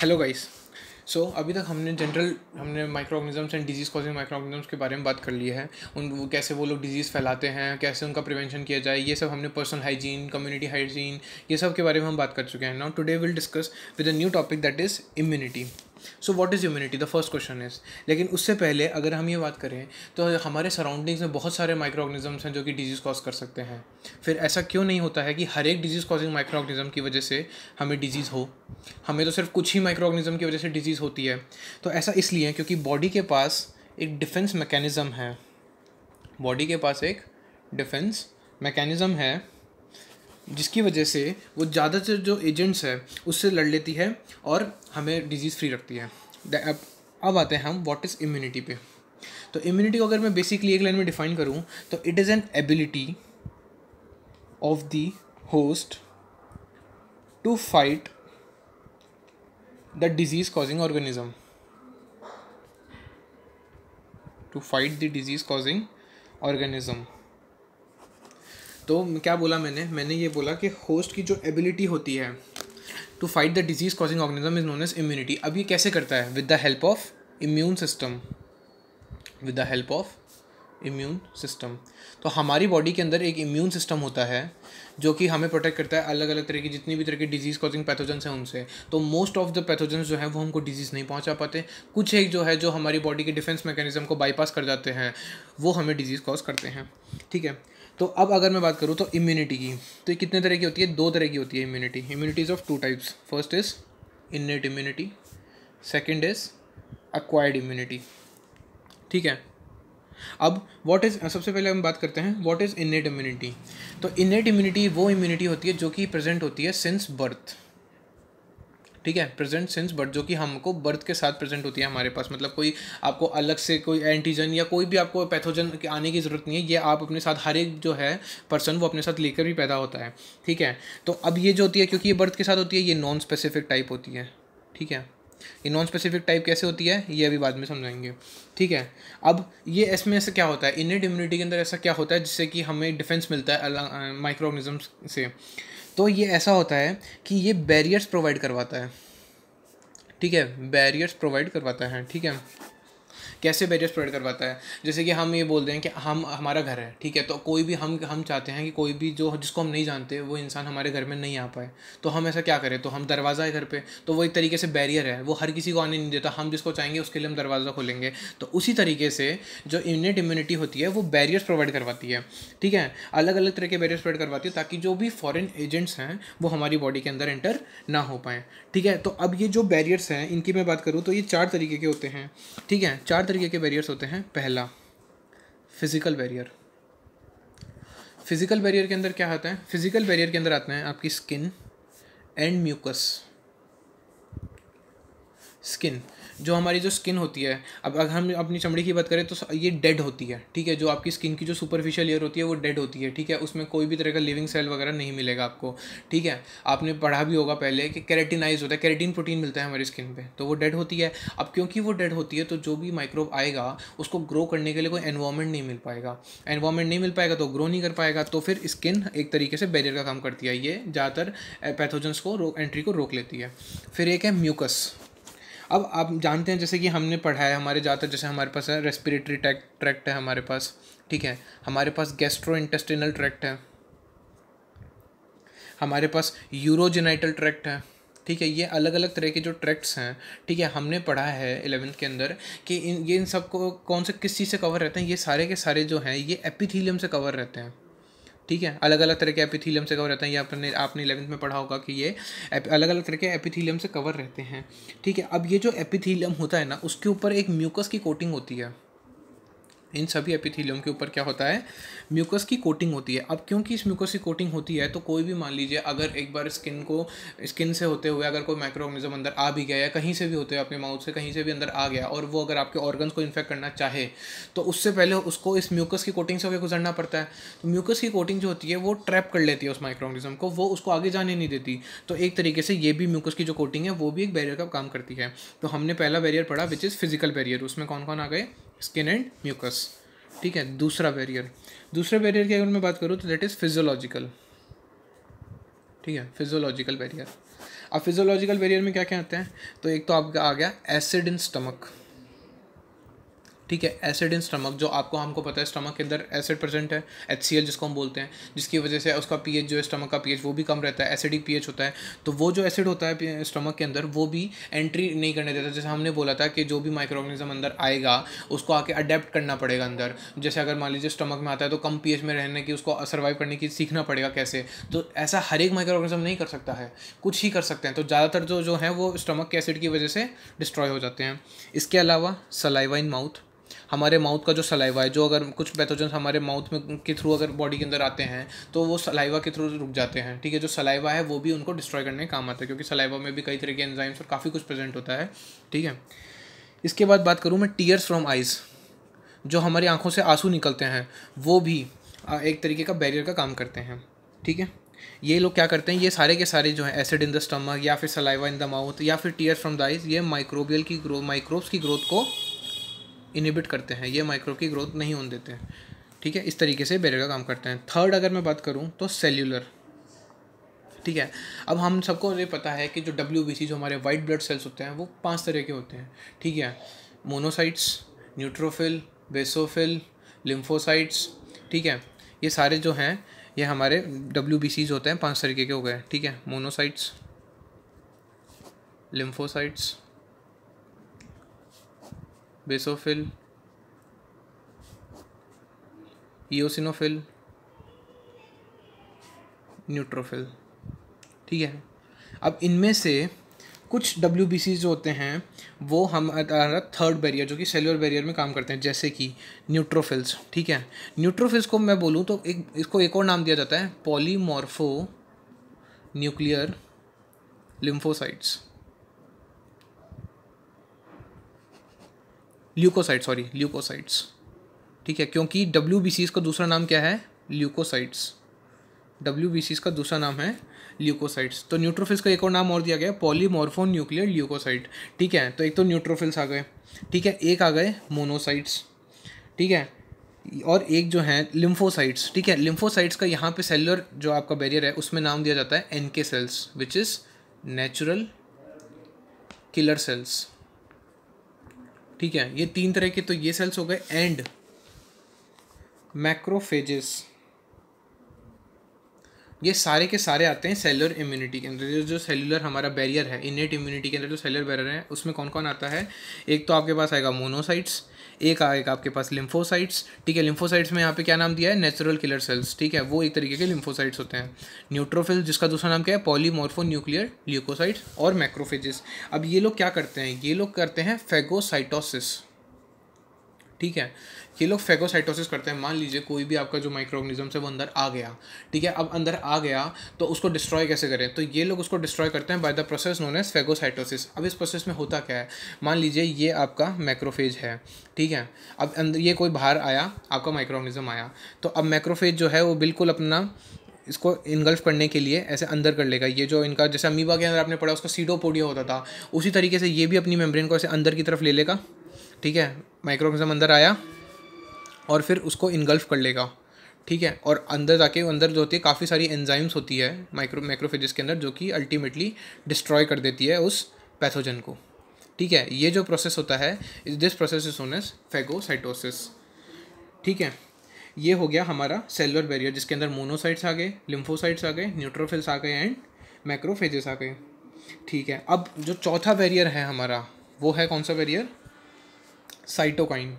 hello guys so अभी तक हमने जनरल हमने microorganisms and disease causing microorganisms के बारे में बात कर ली है उन वो कैसे वो लोग डिजीज़ फैलाते हैं कैसे उनका प्रिवेंशन किया जाए ये सब हमने पर्सनल हाइजीन कम्युनिटी हाइजीन ये सब के बारे में हम बात कर चुके हैं now today will discuss with a new topic that is immunity so what is immunity the first question is लेकिन उससे पहले अगर हम ये बात करें तो हमारे सराउंडिंग्स में बहुत सारे माइक्रो ऑर्गेनिजम्स हैं जो कि डिजीज़ कॉज कर सकते हैं फिर ऐसा क्यों नहीं होता है कि हर एक डिजीज़ कॉजिंग माइक्रो ऑर्गेनिज्म की वजह से हमें डिजीज़ हो हमें तो सिर्फ कुछ ही माइक्रो ऑर्गेनिज्म की वजह से डिजीज़ होती है तो ऐसा इसलिए क्योंकि बॉडी के पास एक डिफेंस मैकेनिज़्म है बॉडी के पास एक डिफेंस मैकेनिज़्म है जिसकी वजह से वो ज़्यादातर जो एजेंट्स है उससे लड़ लेती है और हमें डिजीज़ फ्री रखती है अब अब आते हैं हम वॉट इज़ इम्यूनिटी पे तो इम्यूनिटी को अगर मैं बेसिकली एक लाइन में डिफाइन करूँ तो it is an ability of the host to fight the disease causing organism to fight the disease causing organism तो क्या बोला मैंने मैंने ये बोला कि होस्ट की जो एबिलिटी होती है to fight the disease causing organism is known as immunity अब ये कैसे करता है with the help of immune system with the help of immune system तो हमारी बॉडी के अंदर एक इम्यून सिस्टम होता है जो कि हमें प्रोटेक्ट करता है अलग अलग तरह की जितनी भी तरह की डिजीज़ कॉजिंग पैथोजन्स हैं उनसे तो मोस्ट ऑफ द पैथोजन्स जो है वो हमको डिजीज़ नहीं पहुंचा पाते कुछ एक जो है जो हमारी बॉडी के डिफेंस मैकेनिज्म को बाईपास कर जाते हैं वो हमें डिजीज़ कॉज करते हैं ठीक है तो अब अगर मैं बात करूँ तो इम्यूनिटी की तो ये कितने तरह की होती है दो तरह की होती है immunity immunities of two types first is innate immunity second is acquired immunity ठीक है अब वॉट इज़ सबसे पहले हम बात करते हैं वॉट इज़ इननेट इम्यूनिटी तो इननेट इम्यूनिटी वो इम्यूनिटी होती है जो कि प्रेजेंट होती है सिंस बर्थ ठीक है प्रेजेंट सिंस बट जो कि हमको बर्थ के साथ प्रेजेंट होती है हमारे पास मतलब कोई आपको अलग से कोई एंटीजन या कोई भी आपको पैथोजन आने की ज़रूरत नहीं है ये आप अपने साथ हर एक जो है पर्सन वो अपने साथ लेकर भी पैदा होता है ठीक है तो अब ये जो होती है क्योंकि ये बर्थ के साथ होती है ये नॉन स्पेसिफिक टाइप होती है ठीक है ये नॉन स्पेसिफिक टाइप कैसे होती है ये अभी बाद में समझाएंगे ठीक है अब ये इसमें ऐसा क्या होता है इनिट इम्यूनिटी के अंदर ऐसा क्या होता है जिससे कि हमें डिफेंस मिलता है माइक्रो ऑर्गेनिजम्स से तो ये ऐसा होता है कि ये बैरियर्स प्रोवाइड करवाता है ठीक है बैरियर्स प्रोवाइड करवाता है ठीक है कैसे बैरियर स्प्रेड करवाता है जैसे कि हम ये बोलते हैं कि हम हमारा घर है ठीक है तो कोई भी हम हम चाहते हैं कि कोई भी जो जिसको हम नहीं जानते वो इंसान हमारे घर में नहीं आ पाए तो हम ऐसा क्या करें तो हम दरवाज़ा है घर पर तो वो एक तरीके से बैरियर है वो हर किसी को आने नहीं देता हम जिसको चाहेंगे उसके लिए हम दरवाज़ा खोलेंगे तो उसी तरीके से जो यूनिट इम्यूनिटी होती है वो बैरियर्स प्रोवाइड करवाती है ठीक है अलग अलग तरह के बैरियर्स प्रोवाइड करवाती है ताकि जो भी फॉरेन एजेंट्स हैं वो हमारी बॉडी के अंदर एंटर ना हो पाए ठीक है तो अब ये जो बैरियर्स हैं इनकी मैं बात करूँ तो ये चार तरीके के होते हैं ठीक है चार तरीके के बैरियर्स होते हैं पहला फिज़िकल बैरियर फिज़िकल बैरियर के अंदर क्या आते है फिज़िकल बैरियर के अंदर आते हैं आपकी स्किन एंड म्यूकस स्किन जो हमारी जो स्किन होती है अब अगर हम अपनी चमड़ी की बात करें तो ये डेड होती है ठीक है जो आपकी स्किन की जो सुपरफिशियल लेयर होती है वो डेड होती है ठीक है उसमें कोई भी तरह का लिविंग सेल वगैरह नहीं मिलेगा आपको ठीक है आपने पढ़ा भी होगा पहले कि कैरेटिनाइज होता है कैरेटिन प्रोटीन मिलता है हमारी स्किन पर तो वो डेड होती है अब क्योंकि वो डेड होती है तो जो भी माइक्रोब आएगा उसको ग्रो करने के लिए कोई एनवायरमेंट नहीं मिल पाएगा एनवायरमेंट नहीं मिल पाएगा तो ग्रो नहीं कर पाएगा तो फिर स्किन एक तरीके से बैरियर का काम करती है ये ज़्यादातर पैथोजन्स को रोक एंट्री को रोक लेती है फिर एक है म्यूकस अब आप जानते हैं जैसे कि हमने पढ़ा है हमारे ज़्यादातर जैसे हमारे पास है रेस्पिरेटरी ट्रैक्ट है हमारे पास ठीक है हमारे पास गैस्ट्रो इंटेस्टिनल ट्रैक्ट है हमारे पास यूरोजेनाइटल ट्रैक्ट है ठीक है ये अलग अलग तरह के जो ट्रैक्ट्स हैं ठीक है हमने पढ़ा है एलेवेंथ के अंदर कि इन ये इन सबको कौन से किस चीज़ से कवर रहते हैं ये सारे के सारे जो हैं ये एपिथीलियम से कवर रहते हैं ठीक है अलग अलग तरह के एपिथीलियम से कवर रहते हैं ये आपने आपने इलेवंथ में पढ़ा होगा कि ये अलग अलग तरह के एपिथीलियम से कवर रहते हैं ठीक है अब ये जो एपिथीलियम होता है ना उसके ऊपर एक म्यूकस की कोटिंग होती है इन सभी एपिथीलियम के ऊपर क्या होता है म्यूकस की कोटिंग होती है अब क्योंकि इस म्यूकस की कोटिंग होती है तो कोई भी मान लीजिए अगर एक बार स्किन को स्किन से होते हुए अगर कोई माइक्रो ऑर्गेनिज्म अंदर आ भी गया या कहीं से भी होते हुए अपने माउथ से कहीं से भी अंदर आ गया और वो अगर आपके ऑर्गन को इन्फेक्ट करना चाहे तो उससे पहले उसको इस म्यूकस की कोटिंग से होकर गुजरना पड़ता है तो म्यूकस की कोटिंग जो होती है वो ट्रैप कर लेती है उस माइक्रो ऑर्गेनिज्म को वो उसको आगे जाने नहीं देती तो एक तरीके से ये भी म्यूकस की जो कोटिंग है वो भी एक बैरियर का काम करती है तो हमने पहला बैरियर पढ़ा विच इज़ फिजिकल बैरियर उसमें कौन कौन आ गए स्किन एंड म्यूकस ठीक है दूसरा बैरियर दूसरे बैरियर की अगर मैं बात करूँ तो दैट इज़ फिजोलॉजिकल ठीक है फिजोलॉजिकल बैरियर अब फिजोलॉजिकल बैरियर में क्या क्या आते हैं तो एक तो आपका आ गया एसिड इन स्टमक ठीक है एसिड इन स्टमक जो आपको हमको पता है स्टमक के अंदर एसिड प्रेजेंट है एच जिसको हम बोलते हैं जिसकी वजह से उसका पीएच जो है स्टमक का पीएच वो भी कम रहता है एसिडिक पीएच होता है तो वो जो एसिड होता है स्टमक के अंदर वो भी एंट्री नहीं करने देता जैसे हमने बोला था कि जो भी माइक्रो ऑर्गेनिज्म अंदर आएगा उसको आके अडेप्ट करना पड़ेगा अंदर जैसे अगर मान लीजिए स्टमक में आता है तो कम पी में रहने की उसको सर्वाइव करने की सीखना पड़ेगा कैसे तो ऐसा हर एक माइक्रो ऑर्गेनिज्म नहीं कर सकता है कुछ ही कर सकते हैं तो ज़्यादातर जो जो है वो स्टमक के एसिड की वजह से डिस्ट्रॉय हो जाते हैं इसके अलावा सलाइवा इन माउथ हमारे माउथ का जो सलाइवा है जो अगर कुछ पैथोजन हमारे माउथ में के थ्रू अगर बॉडी के अंदर आते हैं तो वो सलाइवा के थ्रू रुक जाते हैं ठीक है जो सलाइवा है वो भी उनको डिस्ट्रॉय करने काम आता है क्योंकि सलाइवा में भी कई तरह के एंजाइम्स और काफ़ी कुछ प्रेजेंट होता है ठीक है इसके बाद बात करूँ मैं टीयर्स फ्रॉम आइज़ जो हमारी आंखों से आंसू निकलते हैं वो भी एक तरीके का बैरियर का काम करते हैं ठीक है ये लोग क्या करते हैं ये सारे के सारे जो हैं एसिड इन द स्टमक या फिर सलाइवा इन द माउथ या फिर टीयर्स फ्रॉम द आइज ये माइक्रोबियल की ग्रो माइक्रोब्स की ग्रोथ को इनिबिट करते हैं ये माइक्रो की ग्रोथ नहीं होने देते हैं ठीक है इस तरीके से बैरियर का काम करते हैं थर्ड अगर मैं बात करूँ तो सेल्यूलर ठीक है अब हम सबको ये पता है कि जो डब्ल्यू जो हमारे वाइट ब्लड सेल्स होते हैं वो पांच तरह के होते हैं ठीक है मोनोसाइट्स न्यूट्रोफिल बेसोफिल लिम्फोसाइट्स ठीक है ये सारे जो हैं ये हमारे डब्ल्यू होते हैं पांच तरीके के हो गए ठीक है monocytes lymphocytes basophil eosinophil neutrophil ठीक है अब इनमें से कुछ डब्ल्यू बी जो होते हैं वो हम थर्ड बैरियर जो कि सेलुलर बैरियर में काम करते हैं जैसे कि न्यूट्रोफिल्स ठीक है न्यूट्रोफिल्स को मैं बोलूँ तो एक इसको एक और नाम दिया जाता है polymorphonuclear lymphocytes leukocyte sorry leukocytes ठीक है क्योंकि डब्ल्यू का दूसरा नाम क्या है ल्यूकोसाइट्स डब्ल्यू का दूसरा नाम है ल्यूकोसाइट्स तो न्यूट्रोफिल्स का एक और नाम और दिया गया है न्यूक्लियर ल्यूकोसाइट ठीक है तो एक तो न्यूट्रोफिल्स आ गए ठीक है एक आ गए मोनोसाइट्स ठीक है और एक जो है लिम्फोसाइट्स ठीक है लिम्फोसाइट्स का यहाँ पे सेलुलर जो आपका बैरियर है उसमें नाम दिया जाता है N K cells which is natural killer cells ठीक है ये तीन तरह के तो ये सेल्स हो गए एंड मैक्रोफेजेस ये सारे के सारे आते हैं सेलुलर इम्यूनिटी के अंदर जो सेलुलर हमारा बैरियर है इनेट इम्यूनिटी के अंदर जो सेलुलर बैरियर है उसमें कौन कौन आता है एक तो आपके पास आएगा मोनोसाइट्स एक आएगा आपके पास लिम्फोसाइट्स ठीक है लिम्फोसाइट्स में यहाँ पे क्या नाम दिया है नेचुरल किलर सेल्स ठीक है वो एक तरीके के लिम्फोसाइट्स होते हैं न्यूट्रोफिल जिसका दूसरा नाम क्या है पॉलीमोर्फो न्यूक्लियर ल्यूकोसाइट्स और मैक्रोफेजिस अब ये लोग क्या करते हैं ये लोग करते हैं फेगोसाइटोसिस ठीक है ये लोग फेगोसाइटोसिस करते हैं मान लीजिए कोई भी आपका जो माइक्रो ऑर्गेनिज्म है वो अंदर आ गया ठीक है अब अंदर आ गया तो उसको डिस्ट्रॉय कैसे करें तो ये लोग उसको डिस्ट्रॉय करते हैं by the process known as phagocytosis अब इस प्रोसेस में होता क्या है मान लीजिए ये आपका मैक्रोफेज है ठीक है अब अंदर ये कोई बाहर आया आपका माइक्रो ऑर्गेनिज्म आया तो अब मैक्रोफेज जो है वो बिल्कुल अपना इसको इंगल्फ करने के लिए ऐसे अंदर कर लेगा ये जो इनका जैसे अमीबा के अंदर आपने पढ़ा उसका सीडोपोडिया होता था उसी तरीके से ये भी अपनी मेम्ब्रेन को ऐसे अंदर की तरफ ले लेगा ठीक है माइक्रोऑर्गेनिज्म अंदर आया और फिर उसको इनगल्फ कर लेगा ठीक है और अंदर जाके अंदर जो होती है काफ़ी सारी एंजाइम्स होती है माइक्रो माइक्रोफेजिस के अंदर जो कि अल्टीमेटली डिस्ट्रॉय कर देती है उस पैथोजन को ठीक है ये जो प्रोसेस होता है this process is known as phagocytosis ठीक है ये हो गया हमारा सेलुलर बैरियर जिसके अंदर मोनोसाइट्स आ गए लिम्फोसाइट्स आ गए न्यूट्रोफिल्स आ गए एंड मैक्रोफेजेस आ गए ठीक है अब जो चौथा बैरियर है हमारा वो है कौन सा बैरियर साइटोकाइन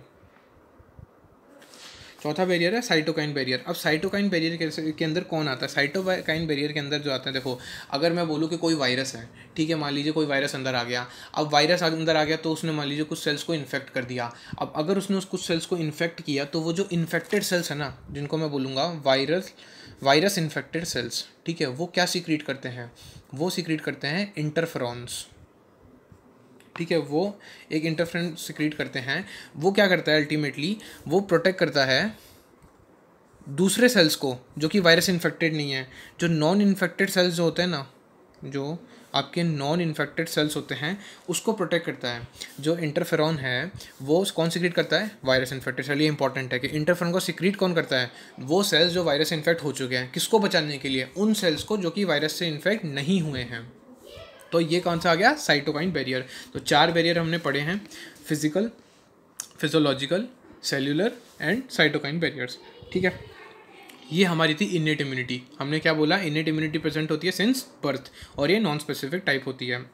चौथा बैरियर है साइटोकाइन बैरियर अब साइटोकाइन बैरियर के अंदर कौन आता है साइटोकाइन बैरियर के अंदर जो आता है देखो अगर मैं बोलूँ कि कोई वायरस है ठीक है मान लीजिए कोई वायरस अंदर आ गया अब वायरस अंदर आ गया तो उसने मान लीजिए कुछ सेल्स को इन्फेक्ट कर दिया अब अगर उसने उस कुछ सेल्स को इन्फेक्ट किया तो वो जो इन्फेक्टेड सेल्स है ना जिनको मैं बोलूँगा वायरस वायरस इन्फेक्टेड सेल्स ठीक है वो क्या सीक्रेट करते हैं वो सीक्रेट करते हैं इंटरफ्रॉन्स ठीक है वो एक इंटरफ्रेंट सिक्रीट करते हैं वो क्या करता है अल्टीमेटली वो प्रोटेक्ट करता है दूसरे सेल्स को जो कि वायरस इन्फेक्टेड नहीं है जो नॉन इन्फेक्टेड सेल्स जो होते हैं ना जो आपके नॉन इन्फेक्टेड सेल्स होते हैं उसको प्रोटेक्ट करता है जो इंटरफेरॉन है वो कौन सिक्रीट करता है वायरस इन्फेक्टेड सेल ये इंपॉर्टेंट है कि इंटरफेरॉन को सिक्रीट कौन करता है वो सेल्स जो वायरस इन्फेक्ट हो चुके हैं किसको बचाने के लिए उन सेल्स को जो कि वायरस से इन्फेक्ट नहीं हुए हैं तो ये कौन सा आ गया साइटोकाइन बैरियर तो चार बैरियर हमने पढ़े हैं physical physiological cellular and cytokine barriers ठीक है ये हमारी थी इनेट इम्यूनिटी हमने क्या बोला इनेट इम्यूनिटी प्रेजेंट होती है सिंस बर्थ और ये नॉन स्पेसिफिक टाइप होती है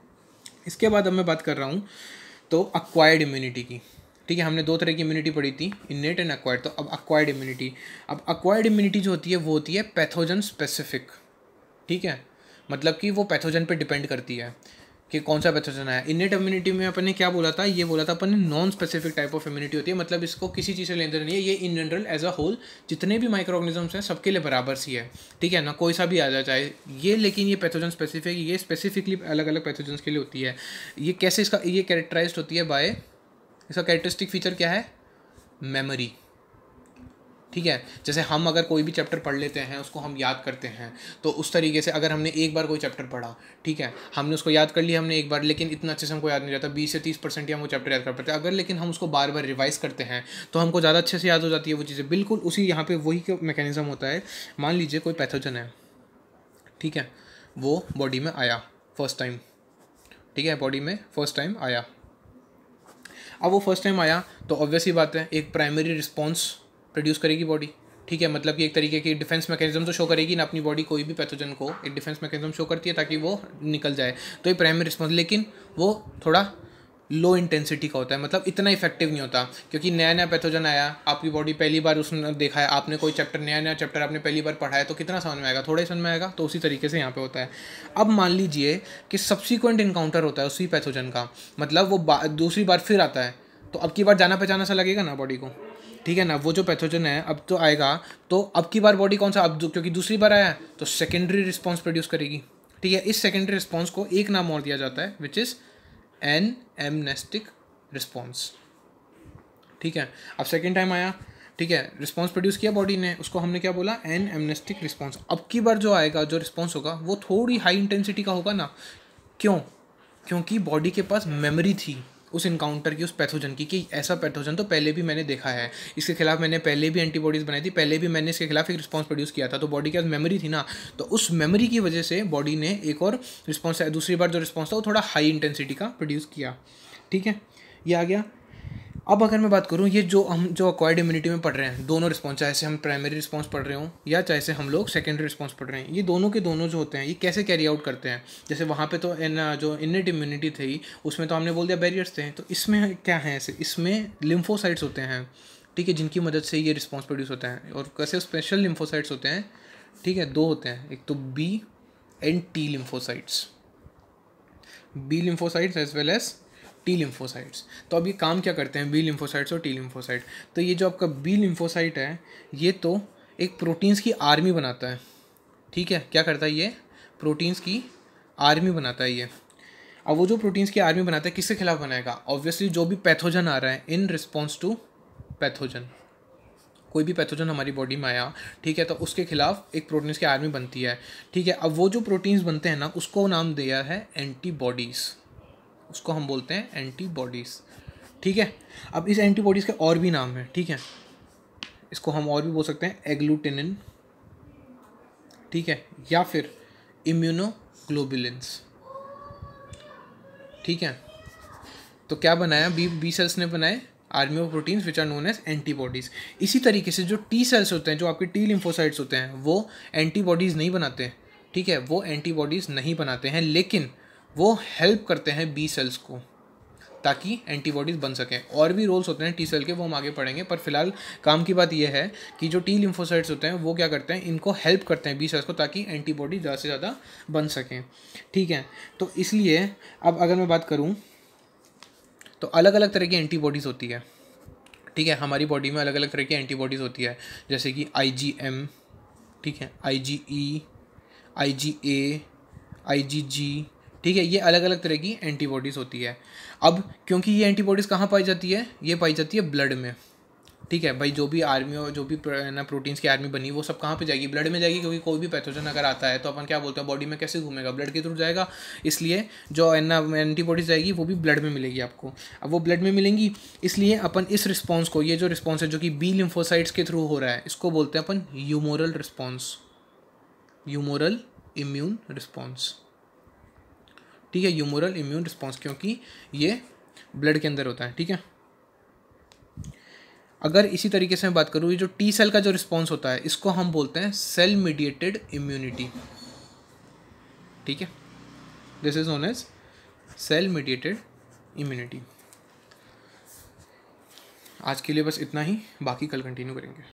इसके बाद अब मैं बात कर रहा हूँ तो अक्वायर्ड इम्यूनिटी की ठीक है हमने दो तरह की इम्यूनिटी पढ़ी थी इनेट एंड अक्वायर्ड तो अब अक्वायर्ड इम्यूनिटी अब अक्वायर्ड इम्यूनिटी जो होती है वो होती है पैथोजन स्पेसिफिक ठीक है मतलब कि वो पैथोजन पे डिपेंड करती है कि कौन सा पैथोजन है इनेट इम्यूनिटी में अपन ने क्या बोला था ये बोला था अपन ने non specific type of immunity होती है मतलब इसको किसी चीज़ से लेन देन नहीं है ये in general as a whole जितने भी माइक्रो ऑर्गेनिजम्स हैं सबके लिए बराबर सी है ठीक है ना कोई सा भी आ जाए चाहे ये लेकिन ये पैथोजन स्पेसिफिक ये स्पेसिफिकली अलग अलग पैथोजन के लिए होती है ये कैसे इसका ये कैरेक्टराइज होती है बाय इसका कैरेक्टरिस्टिक फीचर क्या है मेमोरी ठीक है जैसे हम अगर कोई भी चैप्टर पढ़ लेते हैं उसको हम याद करते हैं तो उस तरीके से अगर हमने एक बार कोई चैप्टर पढ़ा ठीक है हमने उसको याद कर लिया हमने एक बार लेकिन इतना अच्छे से हमको याद नहीं रहता बीस से तीस परसेंट ही हम वो चैप्टर याद कर पाते अगर लेकिन हम उसको बार बार रिवाइज़ करते हैं तो हमको ज़्यादा अच्छे से याद हो जाती है वो चीज़ें बिल्कुल उसी यहाँ पर वही मैकेनिज़म होता है मान लीजिए कोई पैथोजन है ठीक है वो बॉडी में आया फर्स्ट टाइम ठीक है बॉडी में फर्स्ट टाइम आया अब वो फर्स्ट टाइम आया तो ही बात है एक प्राइमरी रिस्पॉन्स प्रोड्यूस करेगी बॉडी ठीक है मतलब कि एक तरीके की डिफेंस मैकेनिज्म तो शो करेगी ना अपनी बॉडी कोई भी पैथोजन को एक डिफेंस मैकेनिज्म शो करती है ताकि वो निकल जाए तो ये प्राइमरी रिस्पॉन्स लेकिन वो थोड़ा लो इंटेंसिटी का होता है मतलब इतना इफेक्टिव नहीं होता क्योंकि नया नया पैथोजन आया आपकी बॉडी पहली बार उसने देखा है आपने कोई चैप्टर नया नया चैप्टर आपने पहली बार पढ़ा है तो कितना समझ में आएगा थोड़े समझ में आएगा तो उसी तरीके से यहाँ पे होता है अब मान लीजिए कि सब्सिक्वेंट इनकाउंटर होता है उसी पैथोजन का मतलब वो बा, दूसरी बार फिर आता है तो अब की बार जाना पहचाना सा लगेगा ना बॉडी को ठीक है ना वो जो पैथोजन है अब तो आएगा तो अब की बार बॉडी कौन सा अब क्योंकि दूसरी बार आया तो सेकेंडरी रिस्पॉन्स प्रोड्यूस करेगी ठीक है इस सेकेंडरी रिस्पॉन्स को एक नाम और दिया जाता है which is an amnestic response ठीक है अब सेकेंड टाइम आया ठीक है रिस्पॉन्स प्रोड्यूस किया बॉडी ने उसको हमने क्या बोला एन एमनेस्टिक रिस्पॉन्स अब की बार जो आएगा जो रिस्पॉन्स होगा वो थोड़ी हाई इंटेंसिटी का होगा ना क्यों क्योंकि बॉडी के पास मेमोरी थी उस इनकाउंटर की उस पैथोजन की कि ऐसा पैथोजन तो पहले भी मैंने देखा है इसके खिलाफ मैंने पहले भी एंटीबॉडीज़ बनाई थी पहले भी मैंने इसके खिलाफ एक रिस्पॉन्स प्रोड्यूस किया था तो बॉडी के पास मेमोरी थी ना तो उस मेमोरी की वजह से बॉडी ने एक और रिस्पॉन्स दूसरी बार जो रिस्पॉन्स था वो थोड़ा हाई इंटेंसिटी का प्रोड्यूस किया ठीक है ये आ गया अब अगर मैं बात करूँ ये जो हम जो अक्वायर्ड इम्यूनिटी में पढ़ रहे हैं दोनों रिस्पॉन्स चाहे से हम प्राइमरी रिस्पॉन्स पढ़ रहे हों या चाहे से हम लोग सेकेंडरी रिस्पॉन्स पढ़ रहे हैं ये दोनों के दोनों जो होते हैं ये कैसे कैरी आउट करते हैं जैसे वहाँ पे तो इन जो इनट इम्यूनिटी थी उसमें तो हमने बोल दिया बैरियर्स थे तो इसमें क्या है ऐसे इसमें लिम्फोसाइट्स होते हैं ठीक है जिनकी मदद से ये रिस्पॉन्स प्रोड्यूस होता है और कैसे स्पेशल लिम्फोसाइट्स होते हैं ठीक है दो होते हैं एक तो B and T lymphocytes B lymphocytes as well as T lymphocytes तो अब ये काम क्या करते हैं बी लिम्फोसाइट्स और टी लिम्फोसाइट तो ये जो आपका बी लिम्फोसाइट है ये तो एक प्रोटीन्स की आर्मी बनाता है ठीक है क्या करता है ये प्रोटीन्स की आर्मी बनाता है ये अब वो जो प्रोटीन्स की आर्मी बनाता है किसके खिलाफ बनाएगा ऑब्वियसली जो भी पैथोजन आ रहा है इन रिस्पॉन्स टू पैथोजन कोई भी पैथोजन हमारी बॉडी में आया ठीक है तो उसके खिलाफ एक प्रोटीन्स की आर्मी बनती है ठीक है अब वो जो प्रोटीन्स बनते हैं ना उसको नाम दिया है एंटीबॉडीज़ उसको हम बोलते हैं एंटीबॉडीज़ ठीक है अब इस एंटीबॉडीज़ के और भी नाम हैं ठीक है इसको हम और भी बोल सकते हैं एग्लूटिनिन ठीक है या फिर इम्यूनोग्लोबुलिन्स ठीक है तो क्या बनाया बी बी सेल्स ने बनाए army of proteins which are known as antibodies इसी तरीके से जो टी सेल्स होते हैं जो आपके टी लिम्फोसाइट्स होते हैं वो एंटीबॉडीज़ नहीं बनाते ठीक है वो एंटीबॉडीज़ नहीं बनाते हैं लेकिन वो हेल्प करते हैं बी सेल्स को ताकि एंटीबॉडीज़ बन सकें और भी रोल्स होते हैं टी सेल के वो हम आगे पढ़ेंगे पर फिलहाल काम की बात यह है कि जो टी लिम्फोसाइट्स होते हैं वो क्या करते हैं इनको हेल्प करते हैं बी सेल्स को ताकि एंटीबॉडी ज़्यादा से ज़्यादा बन सकें ठीक है तो इसलिए अब अगर मैं बात करूँ तो अलग अलग तरह की एंटीबॉडीज़ होती है ठीक है हमारी बॉडी में अलग अलग तरह की एंटीबॉडीज़ होती है जैसे कि आई जी एम ठीक है आई जी ई आई जी ए आई जी जी ठीक है ये अलग अलग तरह की एंटीबॉडीज़ होती है अब क्योंकि ये एंटीबॉडीज़ कहाँ पाई जाती है ये पाई जाती है ब्लड में ठीक है भाई जो भी आर्मी और जो भी ना प्रोटीन्स की आर्मी बनी वो सब कहाँ पे जाएगी ब्लड में जाएगी क्योंकि कोई भी पैथोजन अगर आता है तो अपन क्या बोलते हैं बॉडी में कैसे घूमेगा ब्लड के थ्रू जाएगा इसलिए जो ना एंटीबॉडीज जाएगी वो भी ब्लड में मिलेगी आपको अब वो ब्लड में मिलेंगी इसलिए अपन इस रिस्पॉन्स को ये जो रिस्पॉन्स है जो कि बी लिम्फोसाइड्स के थ्रू हो रहा है इसको बोलते हैं अपन humoral response humoral immune response ठीक है यूमोरल इम्यून रिस्पॉन्स क्योंकि ये ब्लड के अंदर होता है ठीक है अगर इसी तरीके से मैं बात करूँ ये जो टी सेल का जो रिस्पॉन्स होता है इसको हम बोलते हैं सेल मीडिएटेड इम्यूनिटी ठीक है this is known as cell mediated immunity आज के लिए बस इतना ही बाकी कल कंटिन्यू करेंगे